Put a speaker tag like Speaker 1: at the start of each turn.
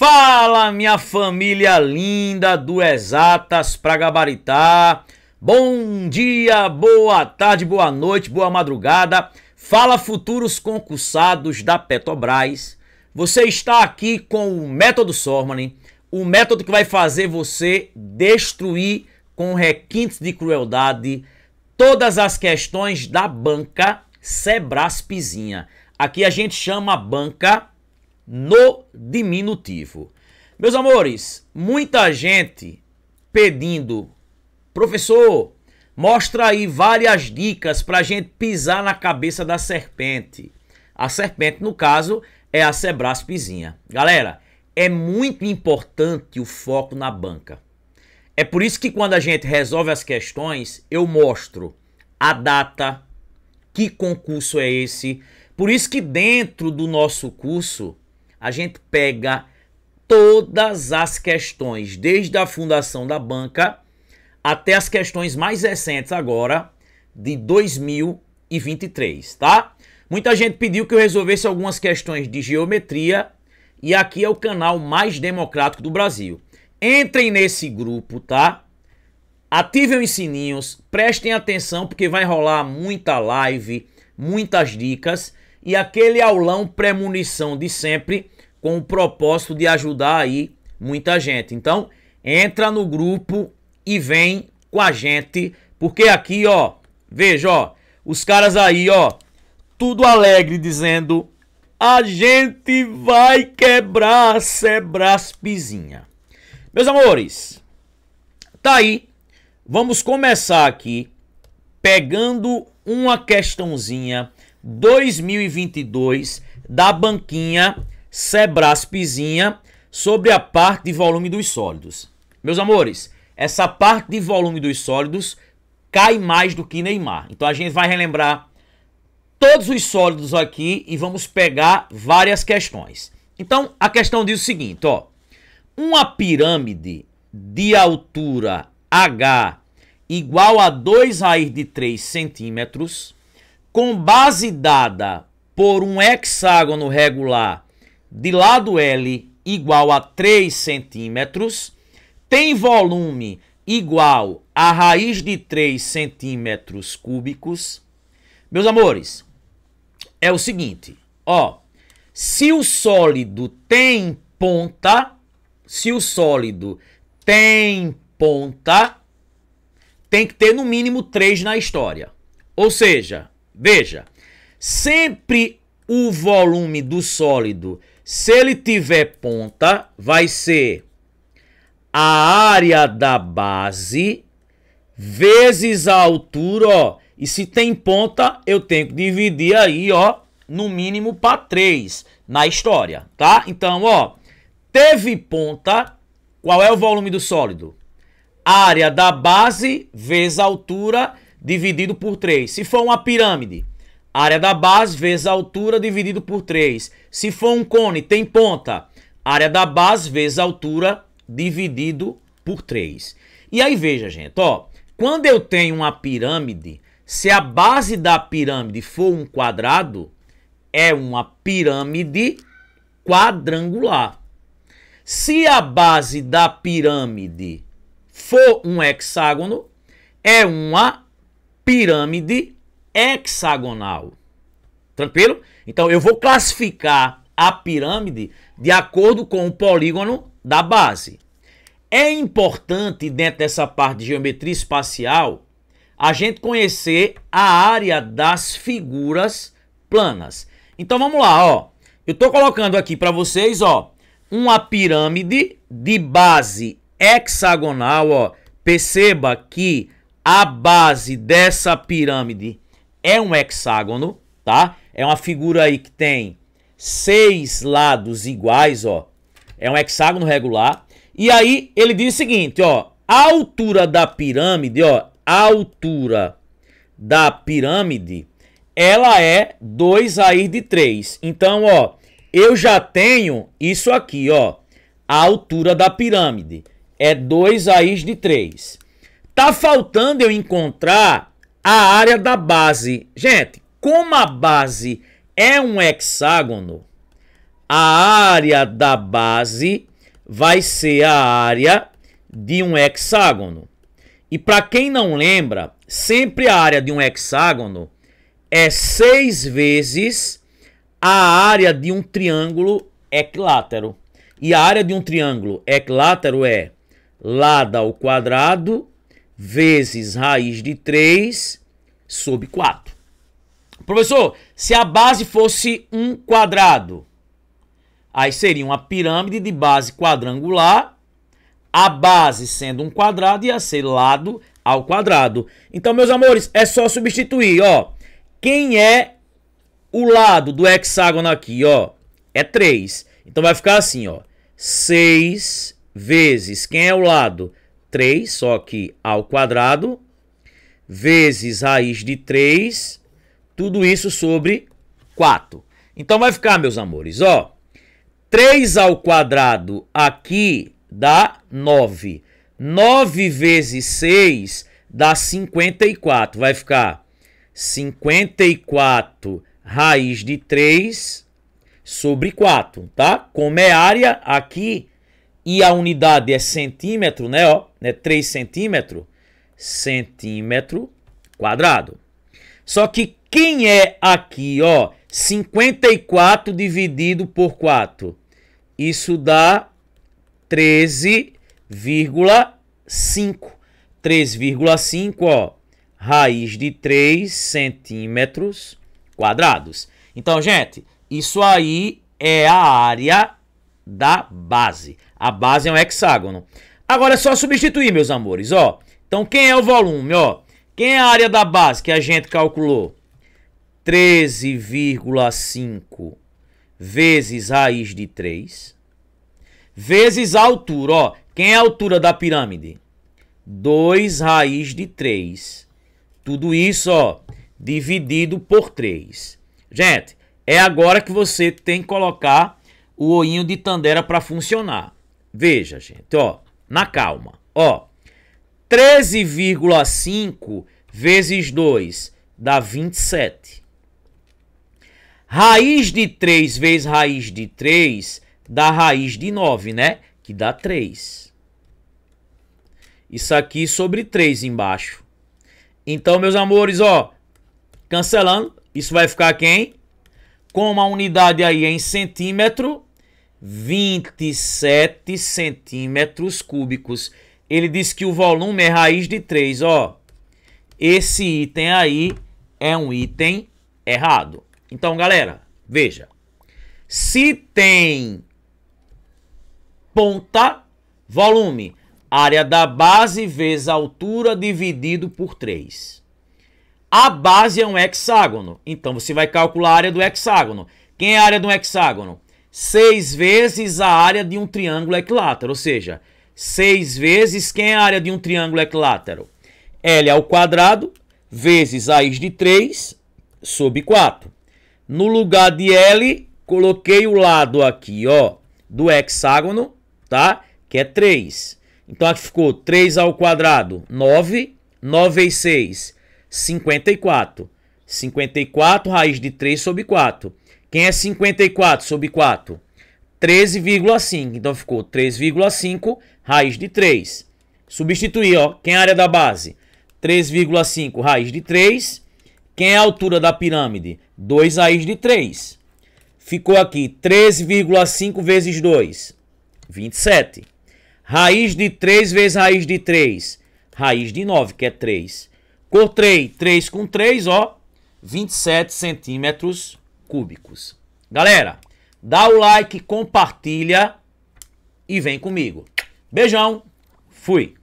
Speaker 1: Fala, minha família linda do Exatas pra Gabaritar. Bom dia, boa tarde, boa noite, boa madrugada. Fala, futuros concursados da Petrobras. Você está aqui com o método Sormani, o método que vai fazer você destruir com requintes de crueldade todas as questões da banca Sebraspizinha. Aqui a gente chama a banca no diminutivo. Meus amores, muita gente pedindo, professor, mostra aí várias dicas para a gente pisar na cabeça da serpente. A serpente, no caso, é a Sebras Pizinha. Galera, é muito importante o foco na banca. É por isso que quando a gente resolve as questões, eu mostro a data, que concurso é esse. Por isso que dentro do nosso curso a gente pega todas as questões, desde a fundação da banca até as questões mais recentes agora de 2023, tá? Muita gente pediu que eu resolvesse algumas questões de geometria e aqui é o canal mais democrático do Brasil. Entrem nesse grupo, tá? Ativem os sininhos, prestem atenção porque vai rolar muita live, muitas dicas e aquele aulão premonição de sempre com o propósito de ajudar aí muita gente. Então, entra no grupo e vem com a gente, porque aqui, ó, veja, ó, os caras aí, ó, tudo alegre dizendo: "A gente vai quebrar a Sebraspizinha". Meus amores, tá aí. Vamos começar aqui pegando uma questãozinha 2022 da banquinha Sebraspizinha sobre a parte de volume dos sólidos. Meus amores, essa parte de volume dos sólidos cai mais do que Neymar. Então a gente vai relembrar todos os sólidos aqui e vamos pegar várias questões. Então a questão diz o seguinte, ó. Uma pirâmide de altura H igual a 2 raiz de 3 centímetros com base dada por um hexágono regular de lado L igual a 3 centímetros, tem volume igual a raiz de 3 centímetros cúbicos. Meus amores, é o seguinte, ó, se o sólido tem ponta, se o sólido tem ponta, tem que ter no mínimo 3 na história. Ou seja, Veja, sempre o volume do sólido, se ele tiver ponta, vai ser a área da base vezes a altura, ó. E se tem ponta, eu tenho que dividir aí, ó, no mínimo para 3 na história, tá? Então, ó, teve ponta, qual é o volume do sólido? A área da base vezes a altura dividido por 3. Se for uma pirâmide, área da base vezes altura dividido por 3. Se for um cone, tem ponta, área da base vezes altura dividido por 3. E aí veja, gente, ó, quando eu tenho uma pirâmide, se a base da pirâmide for um quadrado, é uma pirâmide quadrangular. Se a base da pirâmide for um hexágono, é uma pirâmide hexagonal. Tranquilo? Então eu vou classificar a pirâmide de acordo com o polígono da base. É importante, dentro dessa parte de geometria espacial, a gente conhecer a área das figuras planas. Então vamos lá, ó. Eu estou colocando aqui para vocês, ó, uma pirâmide de base hexagonal, ó. Perceba que a base dessa pirâmide é um hexágono, tá? É uma figura aí que tem seis lados iguais, ó. É um hexágono regular. E aí ele diz o seguinte, ó, a altura da pirâmide, ó, a altura da pirâmide, ela é 2 aí de 3. Então, ó, eu já tenho isso aqui, ó, a altura da pirâmide é 2 raiz de 3. Tá faltando eu encontrar a área da base. Gente, como a base é um hexágono, a área da base vai ser a área de um hexágono. E para quem não lembra, sempre a área de um hexágono é seis vezes a área de um triângulo equilátero. E a área de um triângulo equilátero é lado ao quadrado vezes raiz de 3 sobre 4. Professor, se a base fosse um quadrado, aí seria uma pirâmide de base quadrangular, a base sendo um quadrado ia ser lado ao quadrado. Então, meus amores, é só substituir, ó. Quem é o lado do hexágono aqui, ó? É 3. Então vai ficar assim, ó. 6 vezes. Quem é o lado? 3, só que ao quadrado, vezes raiz de 3, tudo isso sobre 4. Então vai ficar, meus amores, ó, 3 ao quadrado aqui dá 9. 9 vezes 6 dá 54. Vai ficar 54 raiz de 3 sobre 4, tá? Como é área aqui e a unidade é centímetro, né, ó, né, 3 centímetros, centímetro quadrado. Só que quem é aqui, ó, 54 dividido por 4? Isso dá 13,5. 13,5, ó, raiz de 3 centímetros quadrados. Então, gente, isso aí é a área da base. A base é um hexágono. Agora é só substituir, meus amores, ó. Então quem é o volume, ó? Quem é a área da base que a gente calculou? 13,5 vezes raiz de 3 vezes a altura, ó. Quem é a altura da pirâmide? 2 raiz de 3. Tudo isso, ó, dividido por 3. Gente, é agora que você tem que colocar o oinho de Tandera para funcionar. Veja, gente, ó na calma. Ó, 13,5 vezes 2 dá 27. Raiz de 3 vezes raiz de 3 dá raiz de 9, né? Que dá 3. Isso aqui sobre 3 embaixo. Então, meus amores, ó, cancelando, isso vai ficar quem? Com uma unidade aí em centímetro, 27 centímetros cúbicos. Ele diz que o volume é raiz de 3, ó. Esse item aí é um item errado. Então, galera, veja. Se tem ponta, volume, área da base vezes altura dividido por 3. A base é um hexágono, então você vai calcular a área do hexágono. Quem é a área do hexágono? 6 vezes a área de um triângulo equilátero, ou seja, 6 vezes quem é a área de um triângulo equilátero? L ao quadrado vezes raiz de 3 sobre 4. No lugar de L, coloquei o lado aqui, ó, do hexágono, tá? Que é 3. Então aqui ficou 3 ao quadrado, 9, 9 vezes 6, 54. 54 raiz de 3 sobre 4. Quem é 54 sobre 4? 13,5. Então ficou 3,5 raiz de 3. Substituir, ó. Quem é a área da base? 3,5 raiz de 3. Quem é a altura da pirâmide? 2 raiz de 3. Ficou aqui 13,5 vezes 2, 27. Raiz de 3 vezes raiz de 3, raiz de 9, que é 3. Cortei 3 com 3, ó, 27 centímetros cúbicos. Galera, dá o like, compartilha e vem comigo. Beijão, fui!